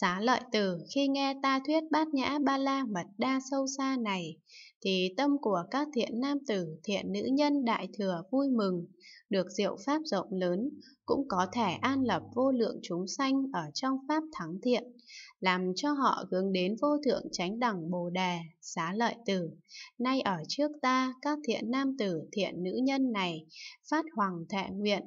Xá lợi tử khi nghe ta thuyết bát nhã ba la mật đa sâu xa này, thì tâm của các thiện nam tử, thiện nữ nhân đại thừa vui mừng, được diệu pháp rộng lớn, cũng có thể an lập vô lượng chúng sanh ở trong pháp thắng thiện, làm cho họ hướng đến vô thượng chánh đẳng bồ đề, xá lợi tử. Nay ở trước ta, các thiện nam tử, thiện nữ nhân này, phát hoàng thệ nguyện,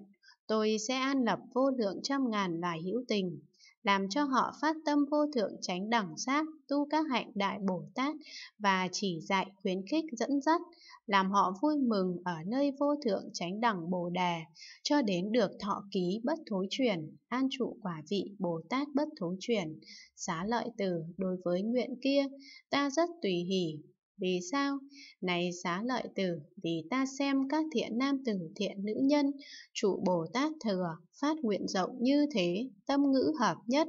tôi sẽ an lập vô lượng trăm ngàn loài hữu tình làm cho họ phát tâm vô thượng tránh đẳng giác, tu các hạnh đại Bồ Tát và chỉ dạy khuyến khích dẫn dắt, làm họ vui mừng ở nơi vô thượng tránh đẳng Bồ Đề, cho đến được thọ ký bất thối chuyển, an trụ quả vị Bồ Tát bất thối chuyển. Xá lợi từ đối với nguyện kia, ta rất tùy hỷ, vì sao? Này xá lợi tử, vì ta xem các thiện nam tử thiện nữ nhân, trụ Bồ Tát thừa, phát nguyện rộng như thế, tâm ngữ hợp nhất,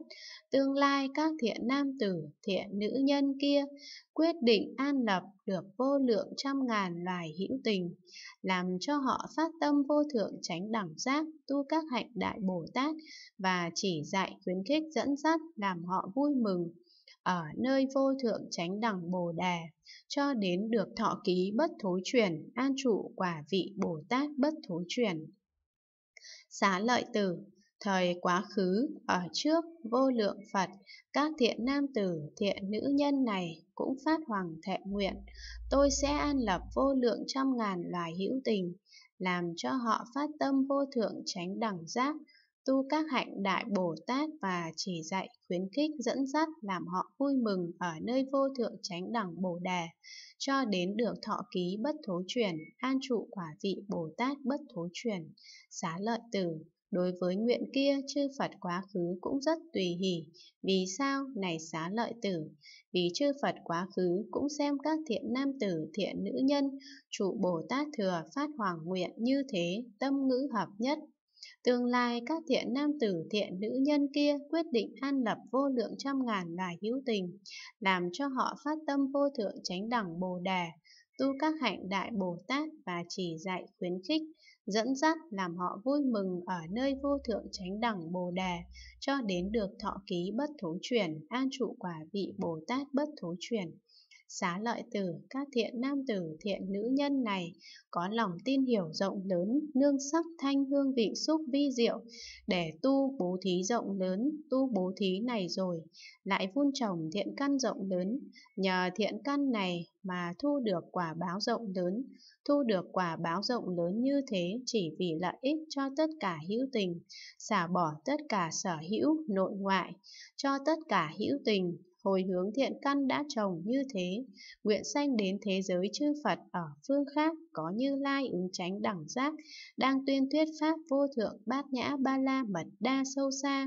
tương lai các thiện nam tử thiện nữ nhân kia quyết định an lập được vô lượng trăm ngàn loài hữu tình, làm cho họ phát tâm vô thượng tránh đẳng giác, tu các hạnh đại Bồ Tát và chỉ dạy khuyến khích dẫn dắt làm họ vui mừng, ở nơi vô thượng chánh đẳng Bồ đề cho đến được thọ ký bất thối chuyển, an trụ quả vị Bồ Tát bất thối chuyển. Xá lợi tử, thời quá khứ, ở trước, vô lượng Phật, các thiện nam tử, thiện nữ nhân này cũng phát hoàng thệ nguyện, tôi sẽ an lập vô lượng trăm ngàn loài hữu tình, làm cho họ phát tâm vô thượng chánh đẳng giác, tu các hạnh đại Bồ Tát và chỉ dạy, khuyến khích, dẫn dắt làm họ vui mừng ở nơi vô thượng tránh đẳng Bồ Đề, cho đến được thọ ký bất thối chuyển, an trụ quả vị Bồ Tát bất thối chuyển, xá lợi tử. Đối với nguyện kia, chư Phật quá khứ cũng rất tùy hỷ. Vì sao? Này xá lợi tử. Vì chư Phật quá khứ cũng xem các thiện nam tử, thiện nữ nhân, trụ Bồ Tát thừa phát hoàng nguyện như thế, tâm ngữ hợp nhất, Tương lai các thiện nam tử thiện nữ nhân kia quyết định an lập vô lượng trăm ngàn loài hữu tình, làm cho họ phát tâm vô thượng chánh đẳng Bồ Đề, tu các hạnh Đại Bồ Tát và chỉ dạy khuyến khích, dẫn dắt làm họ vui mừng ở nơi vô thượng chánh đẳng Bồ Đề, cho đến được thọ ký bất thối chuyển, an trụ quả vị Bồ Tát bất thối chuyển xá lợi tử, các thiện nam tử, thiện nữ nhân này có lòng tin hiểu rộng lớn, nương sắc thanh hương vị xúc vi diệu, để tu bố thí rộng lớn, tu bố thí này rồi, lại vun trồng thiện căn rộng lớn, nhờ thiện căn này mà thu được quả báo rộng lớn, thu được quả báo rộng lớn như thế chỉ vì lợi ích cho tất cả hữu tình, xả bỏ tất cả sở hữu nội ngoại, cho tất cả hữu tình, hồi hướng thiện căn đã trồng như thế, nguyện sanh đến thế giới chư Phật ở phương khác có như lai ứng tránh đẳng giác, đang tuyên thuyết pháp vô thượng bát nhã ba la mật đa sâu xa.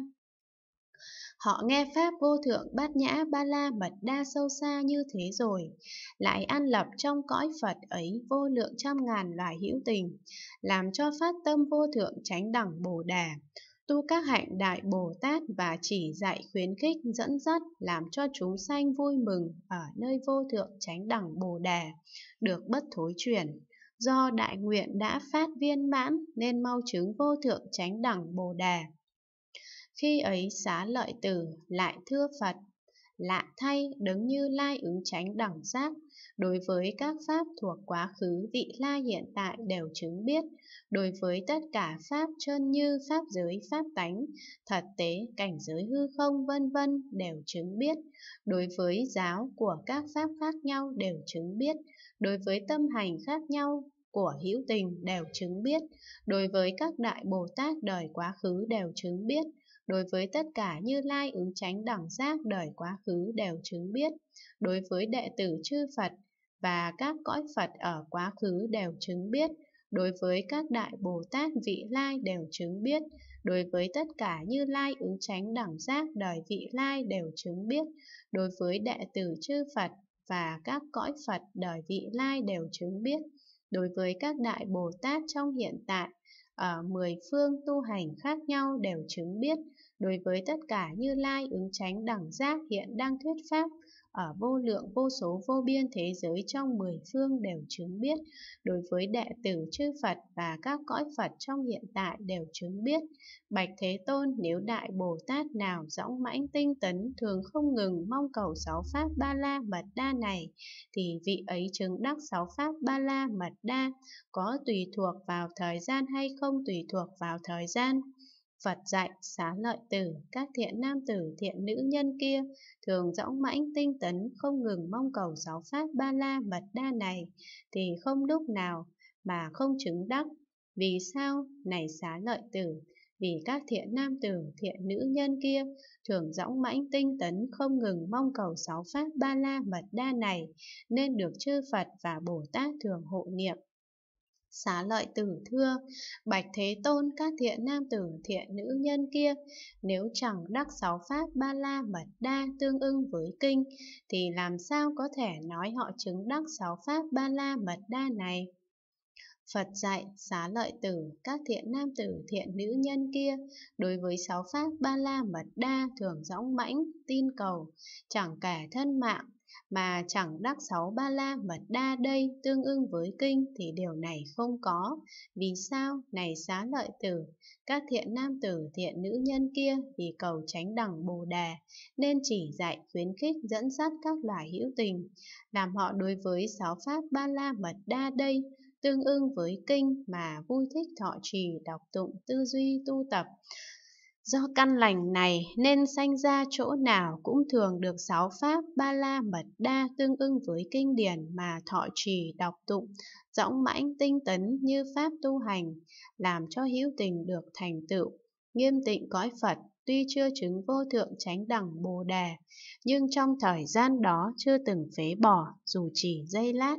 Họ nghe Pháp vô thượng bát nhã ba la mật đa sâu xa như thế rồi, lại an lập trong cõi Phật ấy vô lượng trăm ngàn loài hữu tình, làm cho phát tâm vô thượng tránh đẳng Bồ Đà, tu các hạnh đại Bồ Tát và chỉ dạy khuyến khích dẫn dắt làm cho chúng sanh vui mừng ở nơi vô thượng chánh đẳng Bồ Đề, được bất thối chuyển. Do đại nguyện đã phát viên mãn nên mau chứng vô thượng chánh đẳng Bồ Đề. Khi ấy xá lợi tử lại thưa Phật, lạ thay đứng như lai ứng chánh đẳng giác đối với các pháp thuộc quá khứ vị lai hiện tại đều chứng biết, đối với tất cả pháp chân như pháp giới pháp tánh, thật tế cảnh giới hư không vân vân đều chứng biết, đối với giáo của các pháp khác nhau đều chứng biết, đối với tâm hành khác nhau của hữu tình đều chứng biết, đối với các đại Bồ Tát đời quá khứ đều chứng biết, đối với tất cả như lai ứng chánh đẳng giác đời quá khứ đều chứng biết đối với đệ tử chư Phật và các cõi Phật ở quá khứ đều chứng biết, đối với các đại Bồ Tát vị lai đều chứng biết, đối với tất cả như lai ứng chánh đẳng giác đời vị lai đều chứng biết, đối với đệ tử chư Phật và các cõi Phật đời vị lai đều chứng biết, đối với các đại Bồ Tát trong hiện tại, ở mười phương tu hành khác nhau đều chứng biết, đối với tất cả như lai ứng chánh đẳng giác hiện đang thuyết pháp, ở vô lượng vô số vô biên thế giới trong mười phương đều chứng biết, đối với đệ tử chư Phật và các cõi Phật trong hiện tại đều chứng biết. Bạch Thế Tôn, nếu Đại Bồ Tát nào dõng mãnh tinh tấn thường không ngừng mong cầu sáu pháp ba la mật đa này, thì vị ấy chứng đắc sáu pháp ba la mật đa, có tùy thuộc vào thời gian hay không tùy thuộc vào thời gian. Phật dạy xá lợi tử, các thiện nam tử, thiện nữ nhân kia thường dõng mãnh tinh tấn không ngừng mong cầu giáo pháp ba la mật đa này thì không lúc nào mà không chứng đắc. Vì sao? Này xá lợi tử, vì các thiện nam tử, thiện nữ nhân kia thường dõng mãnh tinh tấn không ngừng mong cầu sáu pháp ba la mật đa này nên được chư Phật và Bồ Tát thường hộ niệm xá lợi tử thưa, bạch thế tôn các thiện nam tử thiện nữ nhân kia, nếu chẳng đắc sáu pháp ba la mật đa tương ưng với kinh, thì làm sao có thể nói họ chứng đắc sáu pháp ba la mật đa này? Phật dạy xá lợi tử, các thiện nam tử, thiện nữ nhân kia, đối với sáu pháp ba la mật đa thường dõng mãnh, tin cầu, chẳng kể thân mạng, mà chẳng đắc sáu ba la mật đa đây tương ưng với kinh thì điều này không có. Vì sao? Này xá lợi tử, các thiện nam tử thiện nữ nhân kia vì cầu tránh đẳng bồ đề nên chỉ dạy khuyến khích dẫn dắt các loài hữu tình, làm họ đối với sáu pháp ba la mật đa đây tương ưng với kinh mà vui thích thọ trì đọc tụng tư duy tu tập do căn lành này nên sanh ra chỗ nào cũng thường được sáu pháp ba la mật đa tương ưng với kinh điển mà thọ trì đọc tụng dõng mãnh tinh tấn như pháp tu hành làm cho hữu tình được thành tựu nghiêm tịnh cõi phật tuy chưa chứng vô thượng chánh đẳng bồ đề nhưng trong thời gian đó chưa từng phế bỏ dù chỉ giây lát